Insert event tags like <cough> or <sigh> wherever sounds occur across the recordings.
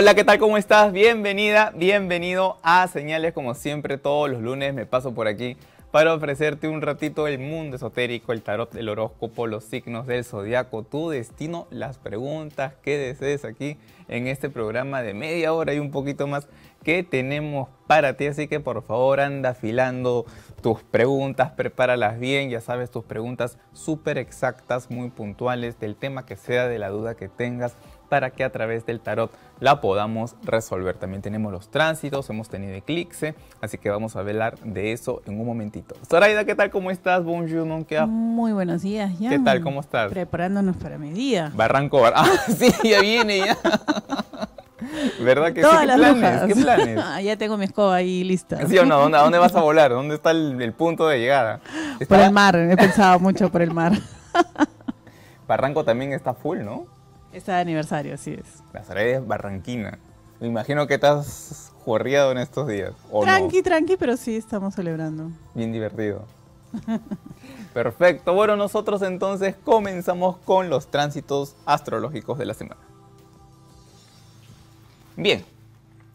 Hola, ¿qué tal? ¿Cómo estás? Bienvenida, bienvenido a Señales. Como siempre, todos los lunes me paso por aquí para ofrecerte un ratito el mundo esotérico, el tarot, el horóscopo, los signos del zodiaco, tu destino, las preguntas que desees aquí en este programa de media hora y un poquito más que tenemos para ti. Así que por favor anda afilando tus preguntas, prepáralas bien, ya sabes, tus preguntas súper exactas, muy puntuales del tema que sea, de la duda que tengas para que a través del tarot la podamos resolver. También tenemos los tránsitos, hemos tenido eclipse, así que vamos a hablar de eso en un momentito. Zoraida, ¿qué tal? ¿Cómo estás? Muy buenos días, ya. ¿Qué tal? ¿Cómo estás? Preparándonos para mi día. Barranco, ah, <laughs> sí, ya viene, ya. ¿Verdad que sí? ¿Qué planes? ¿Qué planes? <laughs> Ah, ya tengo mi escoba ahí lista. ¿Sí o no? ¿Dónde, dónde vas a <laughs> volar? ¿Dónde está el, punto de llegada? Por el mar, he pensado mucho por el mar. Barranco también está full, ¿no? Es de aniversario, así es. Las redes Barranquina. Me imagino que estás jorreado en estos días. tranqui, tranqui, pero sí estamos celebrando. Bien divertido. <laughs> Perfecto. Bueno, nosotros entonces comenzamos con los tránsitos astrológicos de la semana. Bien,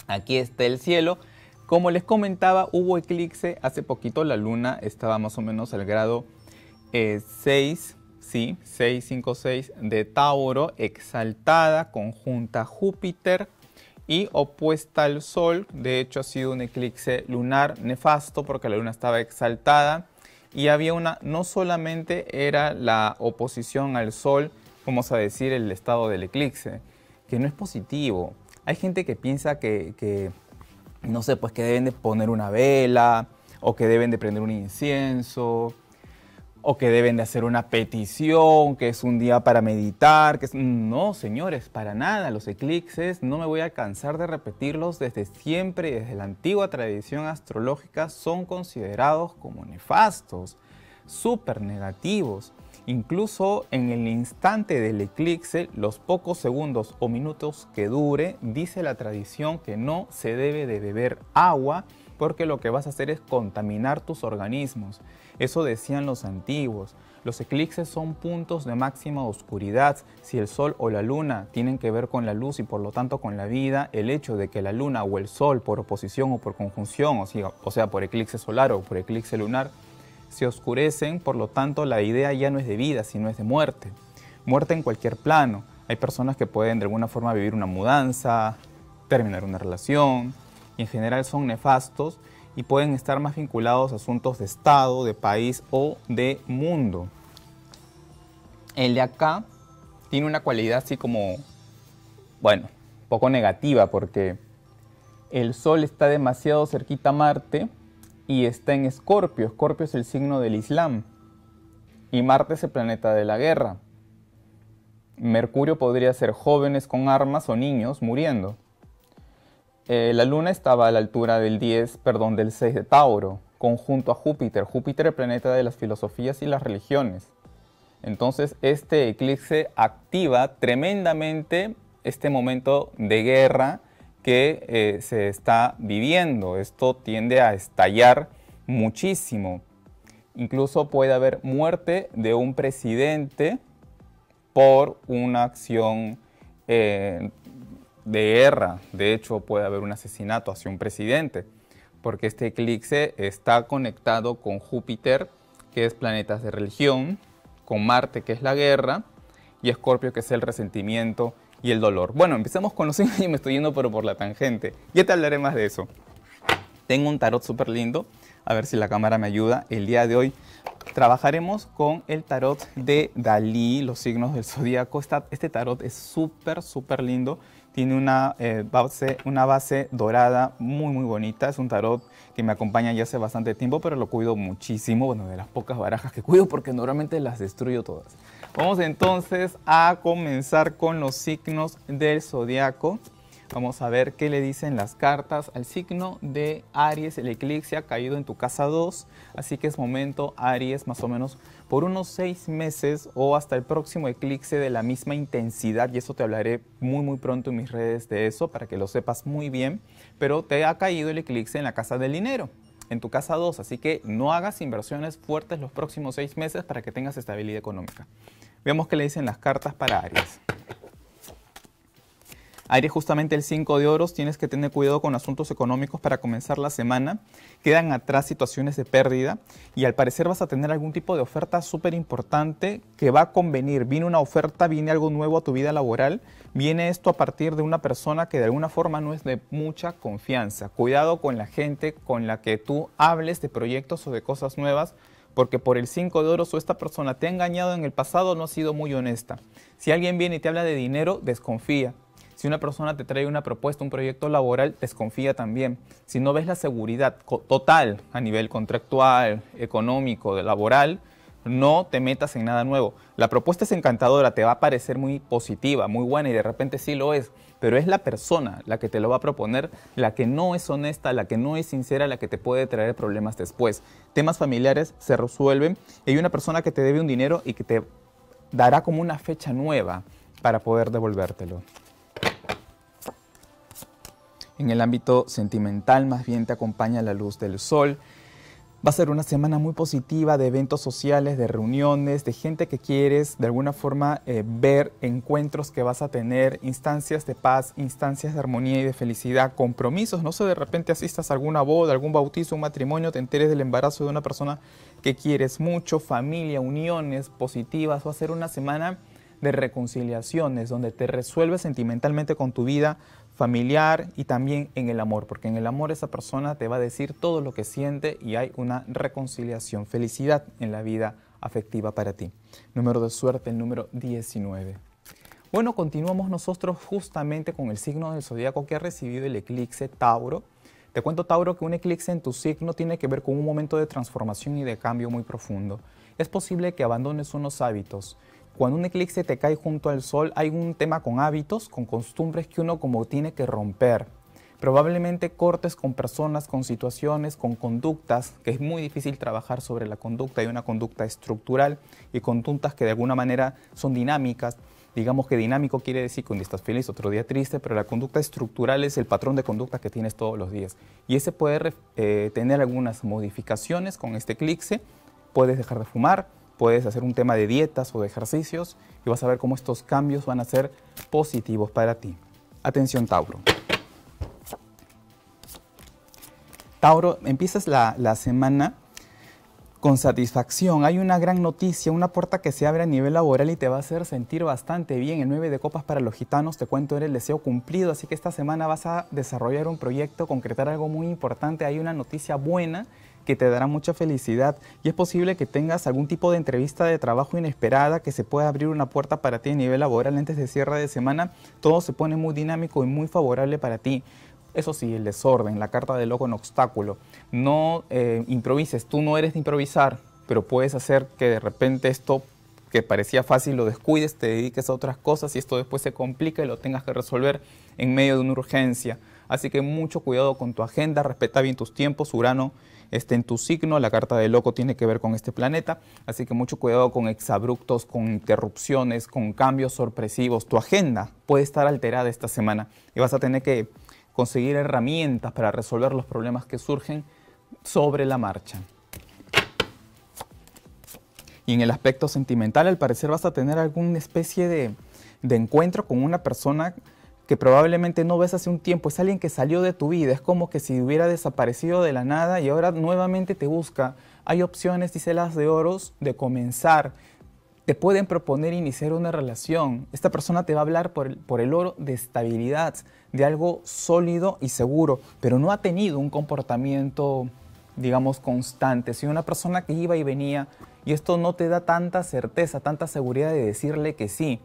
aquí está el cielo. Como les comentaba, hubo eclipse hace poquito. La luna estaba más o menos al grado eh, 6 656 de Tauro, exaltada, conjunta Júpiter y opuesta al Sol. De hecho, ha sido un eclipse lunar nefasto porque la luna estaba exaltada y había una, no solamente era la oposición al Sol, vamos a decir, el estado del eclipse, que no es positivo. Hay gente que piensa que, que no sé, pues que deben de poner una vela o que deben de prender un incienso o que deben de hacer una petición, que es un día para meditar, que es... Mm, no, señores, para nada. Los eclipses no me voy a cansar de repetirlos desde siempre y desde la antigua tradición astrológica son considerados como nefastos, súper negativos. Incluso en el instante del eclipse, los pocos segundos o minutos que dure, dice la tradición que no se debe de beber agua porque lo que vas a hacer es contaminar tus organismos. Eso decían los antiguos. Los eclipses son puntos de máxima oscuridad. Si el sol o la luna tienen que ver con la luz y por lo tanto con la vida, el hecho de que la luna o el sol por oposición o por conjunción, o sea, por eclipse solar o por eclipse lunar, se oscurecen, por lo tanto la idea ya no es de vida, sino es de muerte. Muerte en cualquier plano. Hay personas que pueden de alguna forma vivir una mudanza, terminar una relación, y en general son nefastos y pueden estar más vinculados a asuntos de Estado, de país o de mundo. El de acá tiene una cualidad así como, bueno, poco negativa porque el Sol está demasiado cerquita a Marte y está en Escorpio. Escorpio es el signo del Islam y Marte es el planeta de la guerra. Mercurio podría ser jóvenes con armas o niños muriendo. Eh, la luna estaba a la altura del 10, perdón, del 6 de Tauro, conjunto a Júpiter, Júpiter el planeta de las filosofías y las religiones. Entonces este eclipse activa tremendamente este momento de guerra que eh, se está viviendo. Esto tiende a estallar muchísimo. Incluso puede haber muerte de un presidente por una acción eh, de guerra. De hecho, puede haber un asesinato hacia un presidente, porque este eclipse está conectado con Júpiter, que es planetas de religión, con Marte, que es la guerra, y Escorpio, que es el resentimiento y el dolor. Bueno, empecemos con los <laughs> signos y me estoy yendo pero por la tangente. Ya te hablaré más de eso. Tengo un tarot súper lindo, a ver si la cámara me ayuda. El día de hoy trabajaremos con el tarot de Dalí, los signos del zodíaco. este tarot es súper, súper lindo tiene una, eh, base, una base dorada muy, muy bonita. Es un tarot que me acompaña ya hace bastante tiempo, pero lo cuido muchísimo. Bueno, de las pocas barajas que cuido porque normalmente las destruyo todas. Vamos entonces a comenzar con los signos del zodiaco. Vamos a ver qué le dicen las cartas al signo de Aries. El eclipse ha caído en tu casa 2, así que es momento, Aries, más o menos por unos 6 meses o hasta el próximo eclipse de la misma intensidad. Y eso te hablaré muy, muy pronto en mis redes de eso para que lo sepas muy bien. Pero te ha caído el eclipse en la casa del dinero en tu casa 2, así que no hagas inversiones fuertes los próximos seis meses para que tengas estabilidad económica. Veamos qué le dicen las cartas para Aries. Aire justamente el 5 de oros, tienes que tener cuidado con asuntos económicos para comenzar la semana. Quedan atrás situaciones de pérdida y al parecer vas a tener algún tipo de oferta súper importante que va a convenir. Viene una oferta, viene algo nuevo a tu vida laboral. Viene esto a partir de una persona que de alguna forma no es de mucha confianza. Cuidado con la gente con la que tú hables de proyectos o de cosas nuevas porque por el 5 de oros o esta persona te ha engañado en el pasado, no ha sido muy honesta. Si alguien viene y te habla de dinero, desconfía si una persona te trae una propuesta, un proyecto laboral, desconfía también. Si no ves la seguridad total a nivel contractual, económico, laboral, no te metas en nada nuevo. La propuesta es encantadora, te va a parecer muy positiva, muy buena y de repente sí lo es, pero es la persona la que te lo va a proponer, la que no es honesta, la que no es sincera, la que te puede traer problemas después. Temas familiares se resuelven hay una persona que te debe un dinero y que te dará como una fecha nueva para poder devolvértelo. En el ámbito sentimental más bien te acompaña la luz del sol. Va a ser una semana muy positiva de eventos sociales, de reuniones, de gente que quieres de alguna forma eh, ver, encuentros que vas a tener, instancias de paz, instancias de armonía y de felicidad, compromisos. No sé, de repente asistas a alguna boda, algún bautizo, un matrimonio, te enteres del embarazo de una persona que quieres mucho, familia, uniones positivas. Va a ser una semana de reconciliaciones, donde te resuelves sentimentalmente con tu vida, familiar y también en el amor, porque en el amor esa persona te va a decir todo lo que siente y hay una reconciliación, felicidad en la vida afectiva para ti. Número de suerte, el número 19. Bueno, continuamos nosotros justamente con el signo del zodiaco que ha recibido el eclipse Tauro. Te cuento, Tauro, que un eclipse en tu signo tiene que ver con un momento de transformación y de cambio muy profundo. Es posible que abandones unos hábitos, cuando un eclipse te cae junto al sol, hay un tema con hábitos, con costumbres que uno como tiene que romper. Probablemente cortes con personas, con situaciones, con conductas, que es muy difícil trabajar sobre la conducta. y una conducta estructural y conductas que de alguna manera son dinámicas. Digamos que dinámico quiere decir que un día estás feliz, otro día triste, pero la conducta estructural es el patrón de conducta que tienes todos los días. Y ese puede eh, tener algunas modificaciones con este eclipse. Puedes dejar de fumar, puedes hacer un tema de dietas o de ejercicios y vas a ver cómo estos cambios van a ser positivos para ti. Atención Tauro. Tauro, empiezas la, semana con satisfacción. Hay una gran noticia, una puerta que se abre a nivel laboral y te va a hacer sentir bastante bien. El 9 de copas para los gitanos, te cuento, era el deseo cumplido, así que esta semana vas a desarrollar un proyecto, concretar algo muy importante. Hay una noticia buena que te dará mucha felicidad y es posible que tengas algún tipo de entrevista de trabajo inesperada que se pueda abrir una puerta para ti a nivel laboral antes de cierre de semana. Todo se pone muy dinámico y muy favorable para ti. Eso sí, el desorden, la carta del loco en obstáculo. No eh, improvises, tú no eres de improvisar, pero puedes hacer que de repente esto que parecía fácil lo descuides, te dediques a otras cosas y esto después se complica y lo tengas que resolver en medio de una urgencia. Así que mucho cuidado con tu agenda, respeta bien tus tiempos, Urano esté en tu signo, la carta de loco tiene que ver con este planeta, así que mucho cuidado con exabruptos, con interrupciones, con cambios sorpresivos. Tu agenda puede estar alterada esta semana y vas a tener que conseguir herramientas para resolver los problemas que surgen sobre la marcha. Y en el aspecto sentimental, al parecer vas a tener alguna especie de, de encuentro con una persona que probablemente no ves hace un tiempo, es alguien que salió de tu vida, es como que si hubiera desaparecido de la nada y ahora nuevamente te busca. Hay opciones, dice las de oros, de comenzar. Te pueden proponer iniciar una relación. Esta persona te va a hablar por el, oro de estabilidad, de algo sólido y seguro, pero no ha tenido un comportamiento, digamos, constante. Si una persona que iba y venía, y esto no te da tanta certeza, tanta seguridad de decirle que sí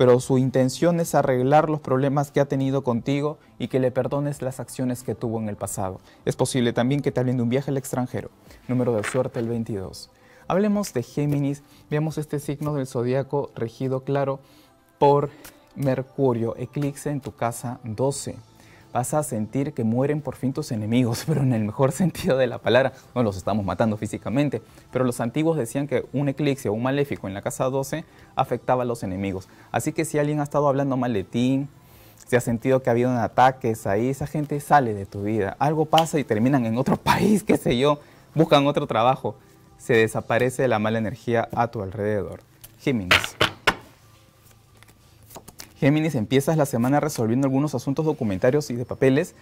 pero su intención es arreglar los problemas que ha tenido contigo y que le perdones las acciones que tuvo en el pasado. Es posible también que te hablen de un viaje al extranjero. Número de suerte el 22. Hablemos de Géminis, veamos este signo del zodiaco regido claro por Mercurio, eclipse en tu casa 12 vas a sentir que mueren por fin tus enemigos, <laughs> pero en el mejor sentido de la palabra, no los estamos matando físicamente, pero los antiguos decían que un eclipse o un maléfico en la casa 12 afectaba a los enemigos. Así que si alguien ha estado hablando mal de ti, si has sentido que ha habido ataques ahí, esa gente sale de tu vida. Algo pasa y terminan en otro <laughs> país, qué sé yo, buscan otro trabajo. Se desaparece la mala energía a tu alrededor. Géminis. Géminis, empiezas la semana resolviendo algunos asuntos documentarios y de papeles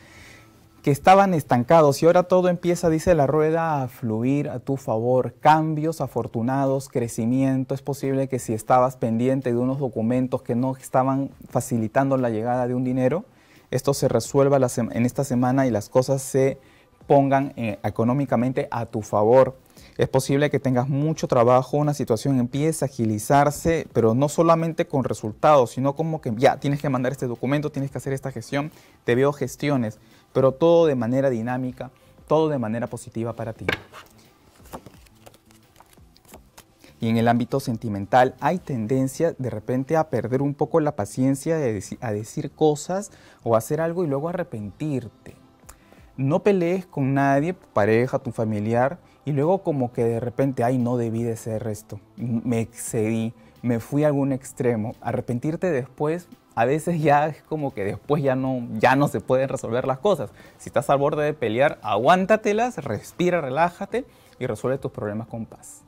que estaban estancados y ahora todo empieza, dice la rueda, a fluir a tu favor. Cambios afortunados, crecimiento. Es posible que si estabas pendiente de unos documentos que no estaban facilitando la llegada de un dinero, esto se resuelva en esta semana y las cosas se pongan eh, económicamente a tu favor. Es posible que tengas mucho trabajo, una situación empieza a agilizarse, pero no solamente con resultados, sino como que ya tienes que mandar este documento, tienes que hacer esta gestión, te veo gestiones, pero todo de manera dinámica, todo de manera positiva para ti. Y en el ámbito sentimental hay tendencia de repente a perder un poco la paciencia a decir cosas o hacer algo y luego arrepentirte. No pelees con nadie, pareja, tu familiar, y luego como que de repente, ay, no debí de ser esto, me excedí, me fui a algún extremo. Arrepentirte después, a veces ya es como que después ya no, ya no se pueden resolver las cosas. Si estás al borde de pelear, aguántatelas, respira, relájate y resuelve tus problemas con paz.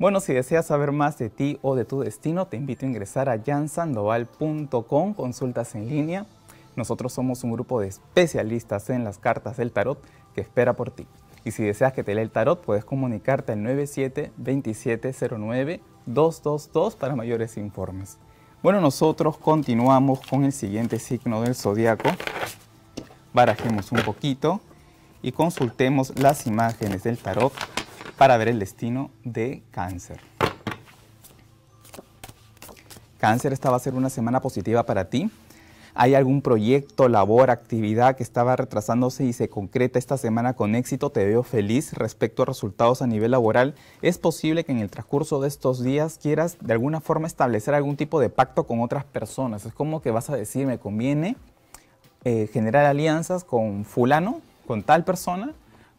Bueno, si deseas saber más de ti o de tu destino, te invito a ingresar a jansandoval.com, consultas en línea. Nosotros somos un grupo de especialistas en las cartas del tarot que espera por ti. Y si deseas que te lea el tarot, puedes comunicarte al 97-2709-222 para mayores informes. Bueno, nosotros continuamos con el siguiente signo del zodiaco. Barajemos un poquito y consultemos las imágenes del tarot para ver el destino de cáncer. Cáncer, esta va a ser una semana positiva para ti hay algún proyecto, labor, actividad que estaba retrasándose y se concreta esta semana con éxito, te veo feliz respecto a resultados a nivel laboral, es posible que en el transcurso de estos días quieras de alguna forma establecer algún tipo de pacto con otras personas. Es como que vas a decir, me conviene eh, generar alianzas con fulano, con tal persona,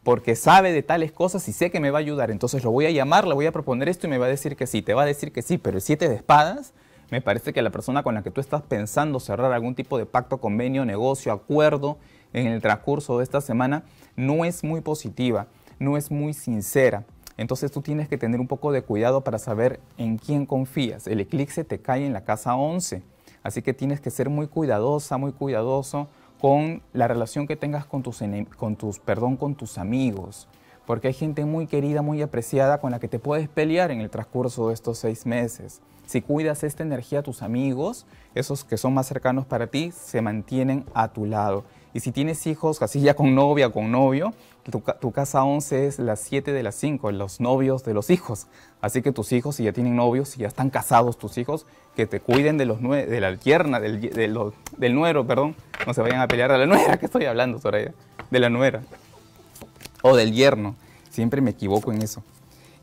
porque sabe de tales cosas y sé que me va a ayudar. Entonces lo voy a llamar, le voy a proponer esto y me va a decir que sí. Te va a decir que sí, pero el siete de espadas me parece que la persona con la que tú estás pensando cerrar algún tipo de pacto, convenio, negocio, acuerdo en el transcurso de esta semana no es muy positiva, no es muy sincera. Entonces tú tienes que tener un poco de cuidado para saber en quién confías. El eclipse te cae en la casa 11, así que tienes que ser muy cuidadosa, muy cuidadoso con la relación que tengas con tus, con tus, perdón, con tus amigos porque hay gente muy querida, muy apreciada con la que te puedes pelear en el transcurso de estos seis meses. Si cuidas esta energía, tus amigos, esos que son más cercanos para ti, se mantienen a tu lado. Y si tienes hijos, así ya con novia, con novio, tu, casa 11 es las 7 de las 5, los novios de los hijos. Así que tus hijos, si ya tienen novios, si ya están casados tus hijos, que te cuiden de, los de la tierna, del, nuero, perdón. No se vayan a pelear a la nuera, <laughs> que estoy hablando, Soraya. De la nuera. O del yerno. Siempre me equivoco en eso.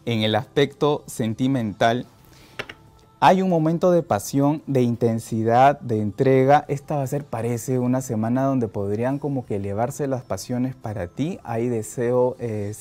En el aspecto sentimental, hay un momento de pasión, de intensidad, de entrega. Esta va a ser, parece, una semana donde podrían como que elevarse las pasiones para ti. Hay deseo, eh,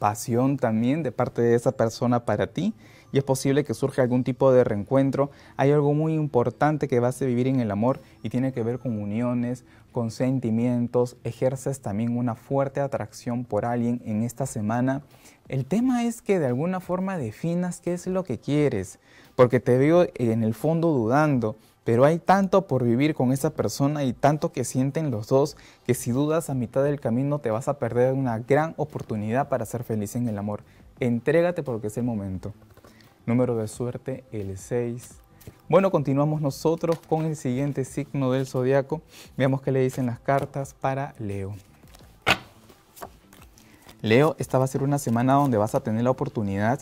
pasión también de parte de esa persona para ti. Y es posible que surja algún tipo de reencuentro. Hay algo muy importante que vas a vivir en el amor y tiene que ver con uniones, con sentimientos. Ejerces también una fuerte atracción por alguien en esta semana. El tema es que de alguna forma definas qué es lo que quieres porque te veo en el fondo dudando, pero hay tanto por vivir con esa persona y tanto que sienten los dos que si dudas a mitad del camino te vas a perder una gran oportunidad para ser feliz en el amor. Entrégate porque es el momento. Número de suerte, el 6. Bueno, continuamos nosotros con el siguiente signo del zodiaco. Veamos qué le dicen las cartas para Leo. Leo, esta va a ser una semana donde vas a tener la oportunidad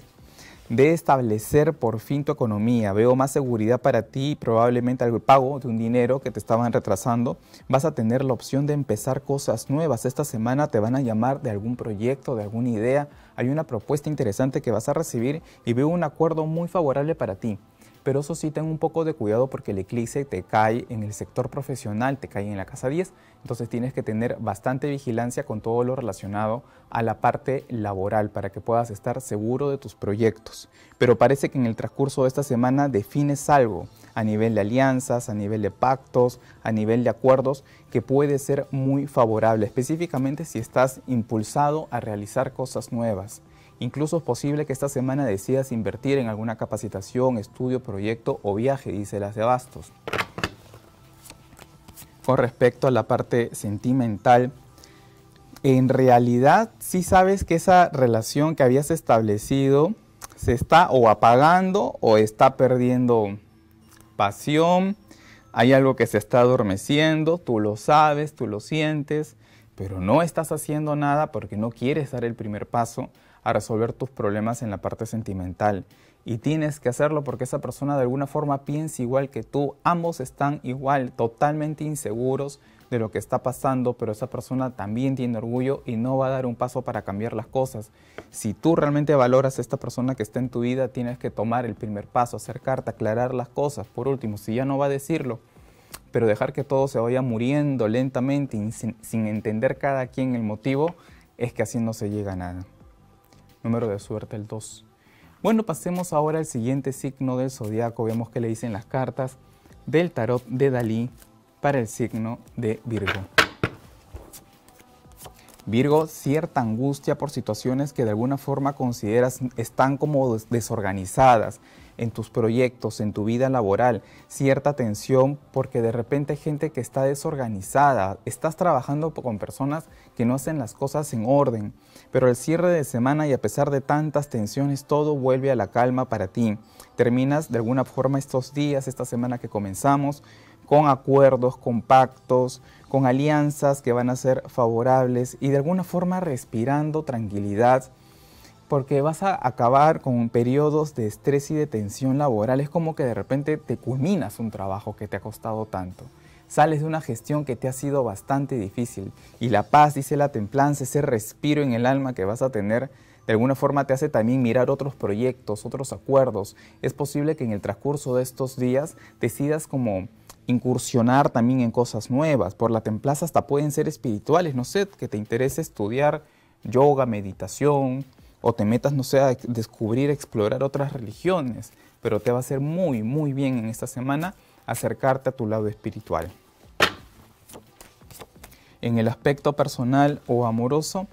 de establecer por fin tu economía. Veo más seguridad para ti probablemente el pago de un dinero que te estaban retrasando. Vas a tener la opción de empezar cosas nuevas. Esta semana te van a llamar de algún proyecto, de alguna idea. Hay una propuesta interesante que vas a recibir y veo un acuerdo muy favorable para ti pero eso sí ten un poco de cuidado porque el eclipse te cae en el sector profesional, te cae en la casa 10, entonces tienes que tener bastante vigilancia con todo lo relacionado a la parte laboral para que puedas estar seguro de tus proyectos. Pero parece que en el transcurso de esta semana defines algo a nivel de alianzas, a nivel de pactos, a nivel de acuerdos que puede ser muy favorable, específicamente si estás impulsado a realizar cosas nuevas Incluso es posible que esta semana decidas invertir en alguna capacitación, estudio, proyecto o viaje, dice las de Bastos. Con respecto a la parte sentimental, en realidad sí sabes que esa relación que habías establecido se está o apagando o está perdiendo pasión, hay algo que se está adormeciendo, tú lo sabes, tú lo sientes, pero no estás haciendo nada porque no quieres dar el primer paso a resolver tus problemas en la parte sentimental. Y tienes que hacerlo porque esa persona de alguna forma piensa igual que tú. Ambos están igual, totalmente inseguros de lo que está pasando, pero esa persona también tiene orgullo y no va a dar un paso para cambiar las cosas. Si tú realmente valoras a esta persona que está en tu vida, tienes que tomar el primer paso, acercarte, aclarar las cosas. Por último, si ya no va a decirlo, pero dejar que todo se vaya muriendo lentamente sin, entender cada quien el motivo, es que así no se llega a nada número de suerte el 2. Bueno, pasemos ahora al siguiente signo del zodiaco. Vemos que le dicen las cartas del tarot de Dalí para el signo de Virgo. Virgo, cierta angustia por situaciones que de alguna forma consideras están como desorganizadas en tus proyectos, en tu vida laboral, cierta tensión porque de repente hay gente que está desorganizada, estás trabajando con personas que no hacen las cosas en orden pero el cierre de semana y a pesar de tantas tensiones, todo vuelve a la calma para ti. Terminas de alguna forma estos días, esta semana que comenzamos, con acuerdos, con pactos, con alianzas que van a ser favorables y de alguna forma respirando tranquilidad, porque vas a acabar con periodos de estrés y de tensión laboral. Es como que de repente te culminas un trabajo que te ha costado tanto. Sales de una gestión que te ha sido bastante difícil y la paz, dice la templanza, ese respiro en el alma que vas a tener, de alguna forma te hace también mirar otros proyectos, otros acuerdos. Es posible que en el transcurso de estos días decidas como incursionar también en cosas nuevas. Por la templanza hasta pueden ser espirituales, no sé, que te interese estudiar yoga, meditación, o te metas, no sé, a descubrir, explorar otras religiones, pero te va a hacer muy, muy bien en esta semana acercarte a tu lado espiritual. En el aspecto personal o amoroso,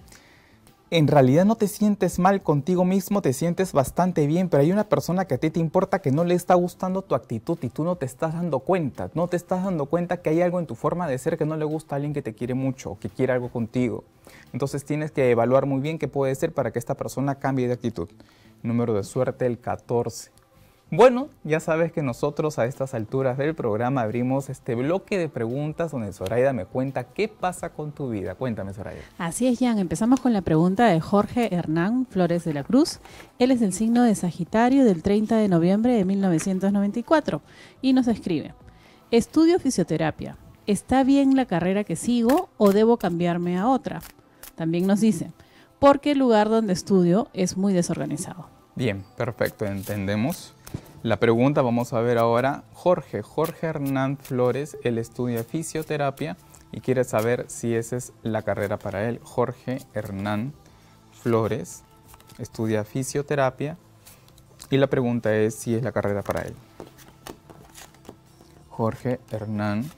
en realidad no te sientes mal contigo mismo, te sientes bastante bien, pero hay una persona que a ti te importa que no le está gustando tu actitud y tú no te estás dando cuenta, no te estás dando cuenta que hay algo en tu forma de ser que no le gusta a alguien que te quiere mucho, o que quiere algo contigo. Entonces tienes que evaluar muy bien qué puede ser para que esta persona cambie de actitud. Número de suerte el 14. Bueno, ya sabes que nosotros a estas alturas del programa abrimos este bloque de preguntas donde Zoraida me cuenta qué pasa con tu vida. Cuéntame, Zoraida. Así es, Jan. Empezamos con la pregunta de Jorge Hernán Flores de la Cruz. Él es del signo de Sagitario del 30 de noviembre de 1994 y nos escribe, estudio fisioterapia. ¿Está bien la carrera que sigo o debo cambiarme a otra? También nos dice, porque el lugar donde estudio es muy desorganizado. Bien, perfecto, entendemos. La pregunta vamos a ver ahora Jorge. Jorge Hernán Flores, él estudia fisioterapia y quiere saber si esa es la carrera para él. Jorge Hernán Flores estudia fisioterapia y la pregunta es si es la carrera para él. Jorge Hernán.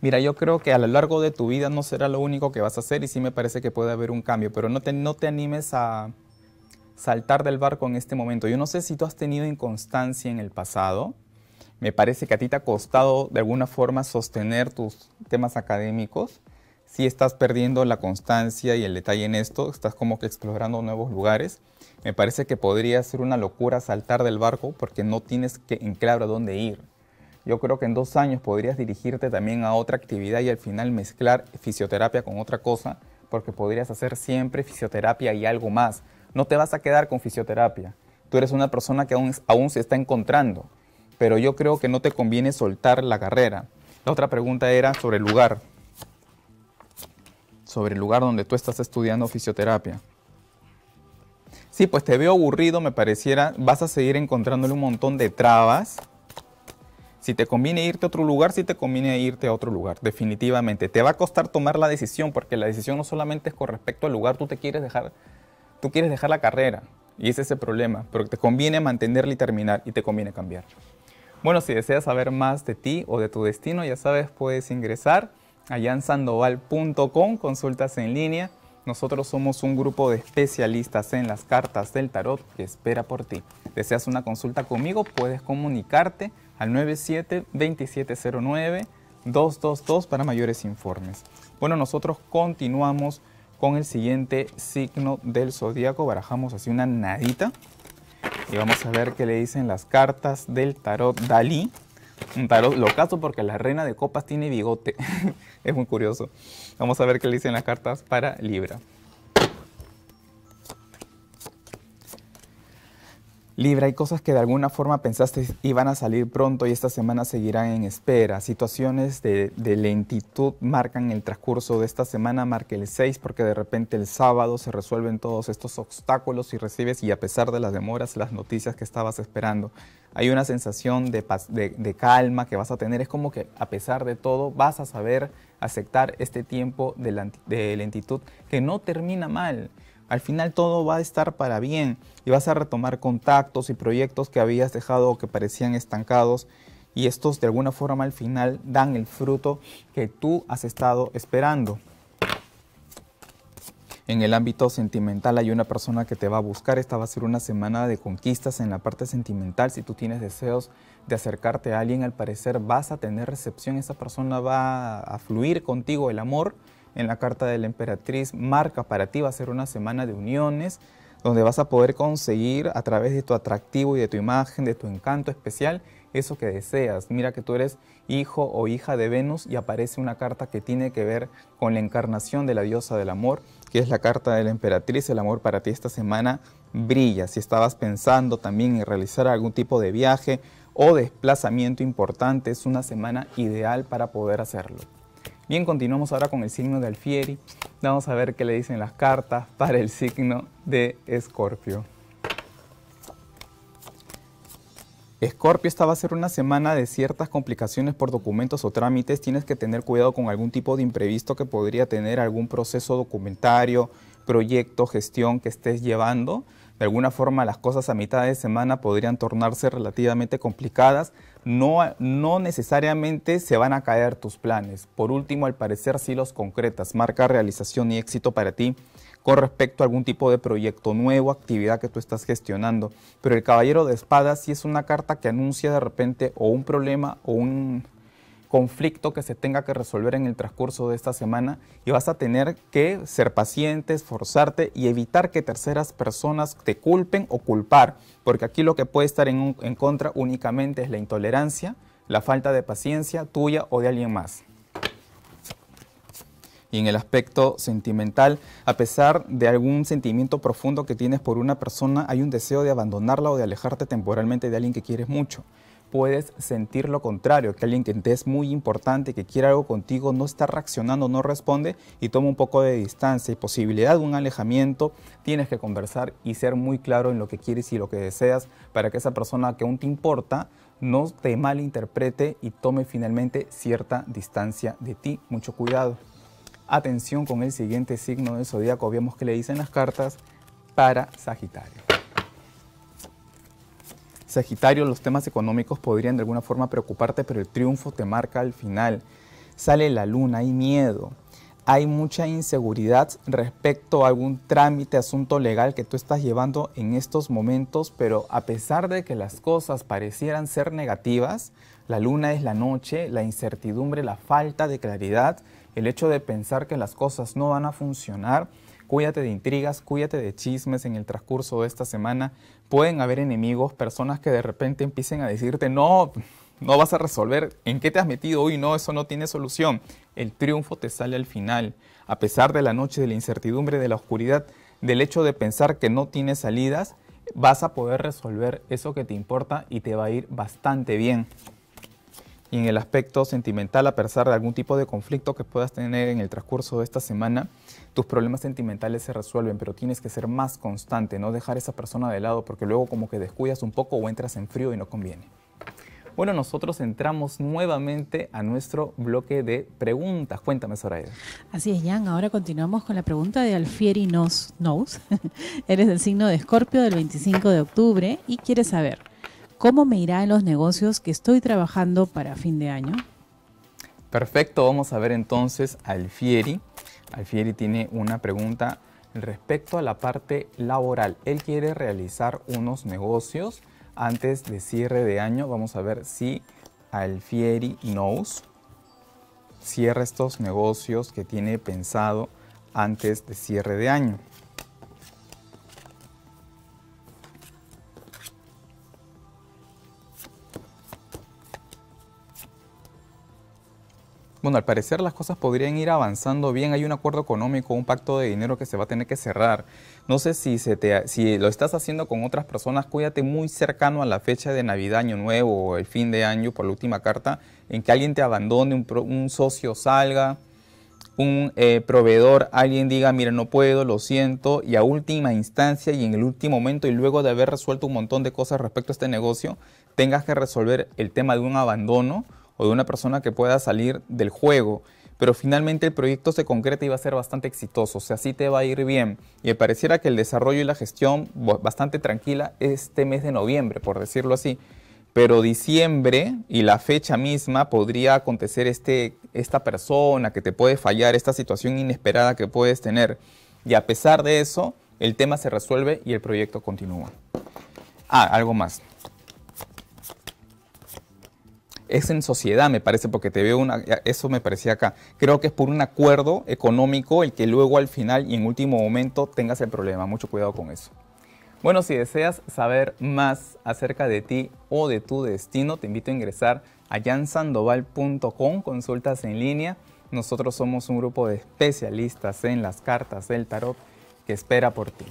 Mira, yo creo que a lo largo de tu vida no será lo único que vas a hacer y sí me parece que puede haber un cambio, pero no te, no te animes a, saltar del barco en este momento. Yo no sé si tú has tenido inconstancia en el pasado. Me parece que a ti te ha costado de alguna forma sostener tus temas académicos. Si estás perdiendo la constancia y el detalle en esto, estás como que explorando nuevos lugares. Me parece que podría ser una locura saltar del barco porque no tienes que, en claro a dónde ir. Yo creo que en dos años podrías dirigirte también a otra actividad y al final mezclar fisioterapia con otra cosa, porque podrías hacer siempre fisioterapia y algo más no te vas a quedar con fisioterapia. Tú eres una persona que aún, se está encontrando, pero yo creo que no te conviene soltar la carrera. La otra pregunta era sobre el lugar, sobre el lugar donde tú estás estudiando fisioterapia. Sí, pues te veo aburrido, me pareciera, vas a seguir encontrándole un montón de trabas. Si te conviene irte a otro lugar, si te conviene irte a otro lugar, definitivamente. Te va a costar tomar la decisión, porque la decisión no solamente es con respecto al lugar, tú te quieres dejar tú quieres dejar la carrera y ese es el problema, pero te conviene mantenerla y terminar y te conviene cambiar. Bueno, si deseas saber más de ti o de tu destino, ya sabes, puedes ingresar a jansandoval.com, consultas en línea. Nosotros somos un grupo de especialistas en las cartas del tarot que espera por ti. ¿Deseas una consulta conmigo? Puedes comunicarte al 97-2709-222 para mayores informes. Bueno, nosotros continuamos con el siguiente signo del zodiaco. Barajamos así una nadita y vamos a ver qué le dicen las cartas del tarot Dalí. Un tarot lo porque la reina de copas tiene bigote. <laughs> es muy curioso. Vamos a ver qué le dicen las cartas para Libra. Libra, hay cosas que de alguna forma pensaste iban a salir pronto y esta semana seguirán en espera. Situaciones de, lentitud marcan el transcurso de esta semana, marque el 6 porque de repente el sábado se resuelven todos estos obstáculos y recibes y a pesar de las demoras las noticias que estabas esperando. Hay una sensación de, de, calma que vas a tener, es como que a pesar de todo vas a saber aceptar este tiempo de lentitud que no termina mal al final todo va a estar para bien y vas a retomar contactos y proyectos que habías dejado o que parecían estancados y estos de alguna forma al final dan el fruto que tú has estado esperando. En el ámbito sentimental hay una persona que te va a buscar. Esta va a ser una semana de conquistas en la parte sentimental. Si tú tienes deseos de acercarte a alguien, al parecer vas a tener recepción. Esa persona va a fluir contigo el amor en la Carta de la Emperatriz marca para ti, va a ser una semana de uniones donde vas a poder conseguir a través de tu atractivo y de tu imagen, de tu encanto especial, eso que deseas. Mira que tú eres hijo o hija de Venus y aparece una carta que tiene que ver con la encarnación de la diosa del amor, que es la carta de la emperatriz. El amor para ti esta semana brilla. Si estabas pensando también en realizar algún tipo de viaje o desplazamiento importante, es una semana ideal para poder hacerlo. Bien, continuamos ahora con el signo de Alfieri. Vamos a ver qué le dicen las cartas para el signo de Escorpio. Escorpio, esta va a ser una semana de ciertas complicaciones por documentos o trámites. Tienes que tener cuidado con algún tipo de imprevisto que podría tener algún proceso documentario, proyecto, gestión que estés llevando. De alguna forma las cosas a mitad de semana podrían tornarse relativamente complicadas. No, no necesariamente se van a caer tus planes. Por último, al parecer sí los concretas. Marca realización y éxito para ti con respecto a algún tipo de proyecto nuevo, actividad que tú estás gestionando. Pero el caballero de espadas sí es una carta que anuncia de repente o un problema o un conflicto que se tenga que resolver en el transcurso de esta semana y vas a tener que ser paciente, esforzarte y evitar que terceras personas te culpen o culpar, porque aquí lo que puede estar en, en contra únicamente es la intolerancia, la falta de paciencia tuya o de alguien más y en el aspecto sentimental, a pesar de algún sentimiento profundo que tienes por una persona, hay un deseo de abandonarla o de alejarte temporalmente de alguien que quieres mucho puedes sentir lo contrario, que alguien que te es muy importante, que quiere algo contigo, no está reaccionando, no responde y toma un poco de distancia y posibilidad de un alejamiento, tienes que conversar y ser muy claro en lo que quieres y lo que deseas para que esa persona que aún te importa no te malinterprete y tome finalmente cierta distancia de ti. Mucho cuidado. Atención con el siguiente signo del zodiaco. Vemos que le dicen las cartas para Sagitario. Sagitario, los temas económicos podrían de alguna forma preocuparte, pero el triunfo te marca al final. Sale la luna, hay miedo, hay mucha inseguridad respecto a algún trámite, asunto legal que tú estás llevando en estos momentos, pero a pesar de que las cosas parecieran ser negativas, la luna es la noche, la incertidumbre, la falta de claridad, el hecho de pensar que las cosas no van a funcionar, Cuídate de intrigas, cuídate de chismes en el transcurso de esta semana. Pueden haber enemigos, personas que de repente empiecen a decirte, no, no vas a resolver, ¿en qué te has metido hoy? No, eso no tiene solución. El triunfo te sale al final, a pesar de la noche, de la incertidumbre, de la oscuridad, del hecho de pensar que no tienes salidas, vas a poder resolver eso que te importa y te va a ir bastante bien en el aspecto sentimental, a pesar de algún tipo de conflicto que puedas tener en el transcurso de esta semana, tus problemas sentimentales se resuelven, pero tienes que ser más constante, no dejar a esa persona de lado, porque luego como que descuidas un poco o entras en frío y no conviene. Bueno, nosotros entramos nuevamente a nuestro bloque de preguntas. Cuéntame, Soraya. Así es, Jan. Ahora continuamos con la pregunta de Alfieri Nos <laughs> Eres del signo de Escorpio del 25 de octubre y quieres saber ¿Cómo me irá en los negocios que estoy trabajando para fin de año? Perfecto, vamos a ver entonces Alfieri. Alfieri tiene una pregunta respecto a la parte laboral. Él quiere realizar unos negocios antes de cierre de año. Vamos a ver si Alfieri knows. Cierra estos negocios que tiene pensado antes de cierre de año. Bueno, al parecer las cosas podrían ir avanzando bien. Hay un acuerdo económico, un pacto de dinero que se va a tener que cerrar. No sé si, lo estás haciendo con otras personas, cuídate muy cercano a la fecha de Navidad, Año Nuevo o el fin de año por la última carta, en que alguien te abandone, un, socio salga, un eh, proveedor, alguien diga, mira, no puedo, lo siento, y a última instancia y en el último momento y luego de haber resuelto un montón de cosas respecto a este negocio, tengas que resolver el tema de un abandono o de una persona que pueda salir del juego, pero finalmente el proyecto se concreta y va a ser bastante exitoso, o sea, así te va a ir bien. Y me pareciera que el desarrollo y la gestión bastante tranquila este mes de noviembre, por decirlo así. Pero diciembre y la fecha misma podría acontecer este, esta persona que te puede fallar, esta situación inesperada que puedes tener. Y a pesar de eso, el tema se resuelve y el proyecto continúa. Ah, algo más es en sociedad, me parece, porque te veo una, eso me parecía acá. Creo que es por un acuerdo económico el que luego al final y en último momento tengas el problema. Mucho cuidado con eso. Bueno, si deseas saber más acerca de ti o de tu destino, te invito a ingresar a jansandoval.com, consultas en línea. Nosotros somos un grupo de especialistas en las cartas del tarot que espera por ti.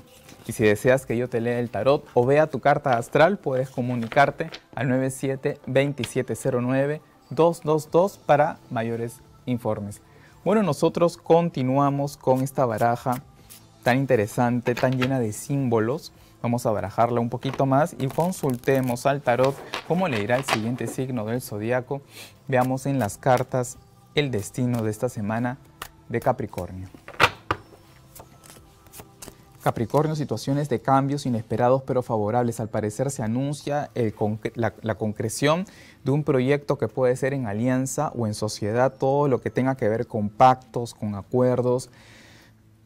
Y si deseas que yo te lea el tarot o vea tu carta astral, puedes comunicarte al 97-2709-222 para mayores informes. Bueno, nosotros continuamos con esta baraja tan interesante, tan llena de símbolos. Vamos a barajarla un poquito más y consultemos al tarot cómo le irá el siguiente signo del zodiaco. Veamos en las cartas el destino de esta semana de Capricornio. Capricornio, situaciones de cambios inesperados pero favorables. Al parecer se anuncia eh, la, concreción de un proyecto que puede ser en alianza o en sociedad, todo lo que tenga que ver con pactos, con acuerdos,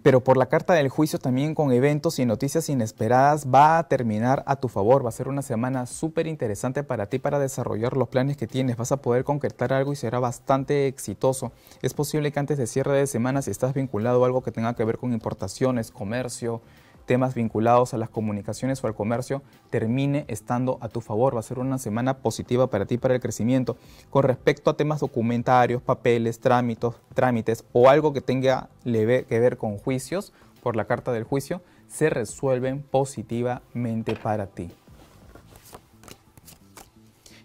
pero por la carta del juicio también con eventos y noticias inesperadas va a terminar a tu favor. Va a ser una semana súper interesante para ti para desarrollar los planes que tienes. Vas a poder concretar algo y será bastante exitoso. Es posible que antes de cierre de semana, si estás vinculado a algo que tenga que ver con importaciones, comercio, temas vinculados a las comunicaciones o al comercio termine estando a tu favor. Va a ser una semana positiva para ti, para el crecimiento. Con respecto a temas documentarios, papeles, trámites, trámites o algo que tenga que ver con juicios, por la carta del juicio, se resuelven positivamente para ti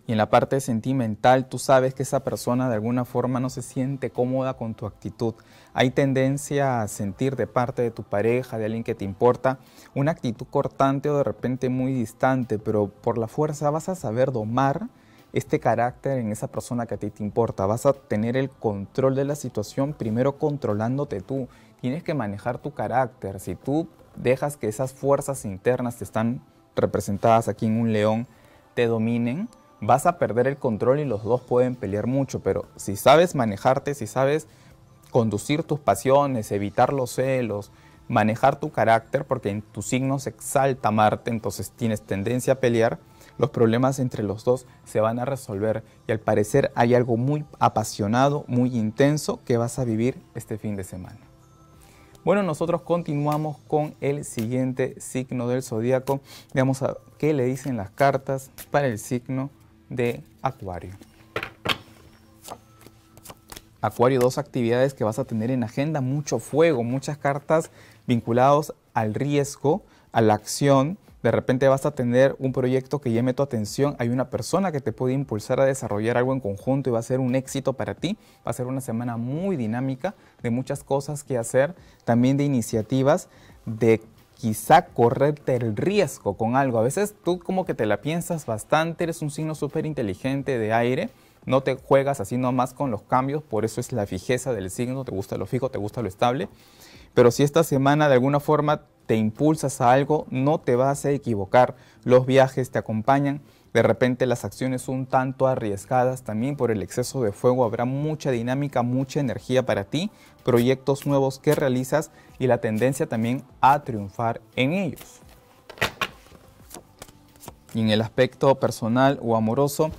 y en la parte sentimental tú sabes que esa persona de alguna forma no se siente cómoda con tu actitud. Hay tendencia a sentir de parte de tu pareja, de alguien que te importa, una actitud cortante o de repente muy distante, pero por la fuerza vas a saber domar este carácter en esa persona que a ti te importa. Vas a tener el control de la situación primero controlándote tú. Tienes que manejar tu carácter. Si tú dejas que esas fuerzas internas que están representadas aquí en un león te dominen, vas a perder el control y los dos pueden pelear mucho, pero si sabes manejarte, si sabes conducir tus pasiones, evitar los celos, manejar tu carácter, porque en tu signo se exalta Marte, entonces tienes tendencia a pelear, los problemas entre los dos se van a resolver y al parecer hay algo muy apasionado, muy intenso que vas a vivir este fin de semana. Bueno, nosotros continuamos con el siguiente signo del zodíaco. Veamos qué le dicen las cartas para el signo de Acuario. Acuario, dos actividades que vas a tener en agenda, mucho fuego, muchas cartas vinculados al riesgo, a la acción. De repente vas a tener un proyecto que llame tu atención, hay una persona que te puede impulsar a desarrollar algo en conjunto y va a ser un éxito para ti. Va a ser una semana muy dinámica de muchas cosas que hacer, también de iniciativas, de quizá correrte el riesgo con algo. A veces tú como que te la piensas bastante, eres un signo súper inteligente de aire, no te juegas así nomás con los cambios, por eso es la fijeza del signo, te gusta lo fijo, te gusta lo estable. Pero si esta semana de alguna forma te impulsas a algo, no te vas a equivocar. Los viajes te acompañan. De repente las acciones un tanto arriesgadas también por el exceso de fuego. Habrá mucha dinámica, mucha energía para ti. Proyectos nuevos que realizas y la tendencia también a triunfar en ellos. Y en el aspecto personal o amoroso,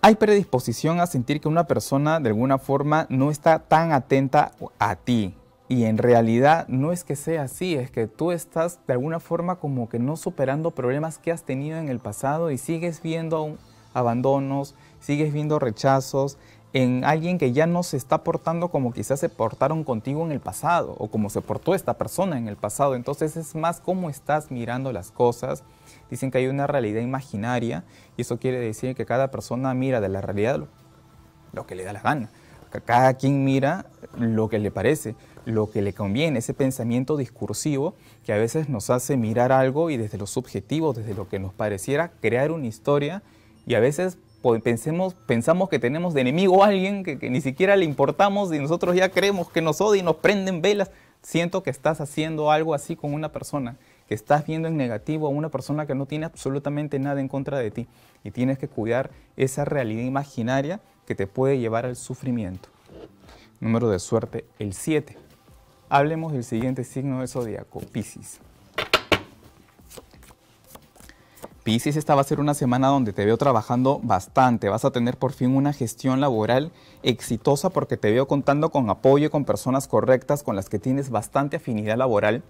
hay predisposición a sentir que una persona de alguna forma no está tan atenta a ti. Y en realidad no es que sea así, es que tú estás de alguna forma como que no superando problemas que has tenido en el pasado y sigues viendo abandonos, sigues viendo rechazos, en alguien que ya no se está portando como quizás se portaron contigo en el pasado o como se portó esta persona en el pasado. Entonces es más cómo estás mirando las cosas. Dicen que hay una realidad imaginaria y eso quiere decir que cada persona mira de la realidad lo, que le da la gana. Cada quien mira lo que le parece, lo que le conviene, ese pensamiento discursivo que a veces nos hace mirar algo y desde los subjetivo, desde lo que nos pareciera, crear una historia y a veces pensamos que tenemos de enemigo a alguien que, ni siquiera le importamos y nosotros ya creemos que nos odia y nos prenden velas. Siento que estás haciendo algo así con una persona, que estás viendo en negativo a una persona que no tiene absolutamente nada en contra de ti y tienes que cuidar esa realidad imaginaria que te puede llevar al sufrimiento. Número de suerte, el 7. Hablemos del siguiente signo del zodiaco, Pisces. Pisis, esta va a ser una semana donde te veo trabajando bastante, vas a tener por fin una gestión laboral exitosa porque te veo contando con apoyo, con personas correctas, con las que tienes bastante afinidad laboral.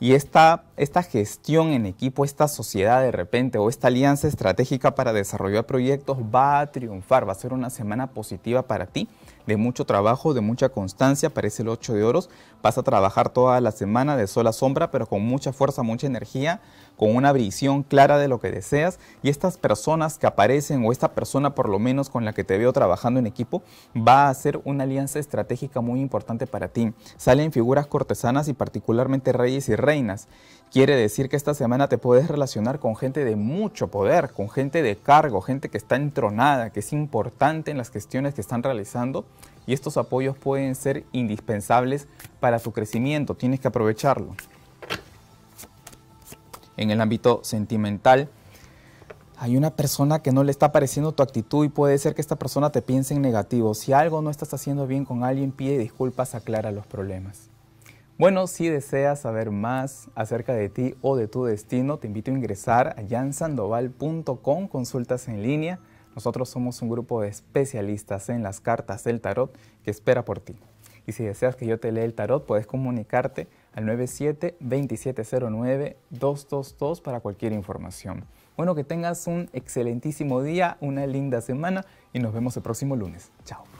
Y esta, esta gestión en equipo, esta sociedad de repente o esta alianza estratégica para desarrollar proyectos va a triunfar, va a ser una semana positiva para ti de mucho trabajo, de mucha constancia, parece el 8 de oros. Vas a trabajar toda la semana de sola sombra, pero con mucha fuerza, mucha energía, con una visión clara de lo que deseas. Y estas personas que aparecen, o esta persona por lo menos con la que te veo trabajando en equipo, va a ser una alianza estratégica muy importante para ti. Salen figuras cortesanas y particularmente reyes y reinas. Quiere decir que esta semana te puedes relacionar con gente de mucho poder, con gente de cargo, gente que está entronada, que es importante en las cuestiones que están realizando y estos apoyos pueden ser indispensables para tu crecimiento, tienes que aprovecharlo. En el ámbito sentimental, hay una persona que no le está pareciendo tu actitud y puede ser que esta persona te piense en negativo. Si algo no estás haciendo bien con alguien, pide disculpas, aclara los problemas. Bueno, si deseas saber más acerca de ti o de tu destino, te invito a ingresar a jansandoval.com, consultas en línea. Nosotros somos un grupo de especialistas en las cartas del tarot que espera por ti. Y si deseas que yo te lea el tarot, puedes comunicarte al 97-2709-222 para cualquier información. Bueno, que tengas un excelentísimo día, una linda semana y nos vemos el próximo lunes. Chao.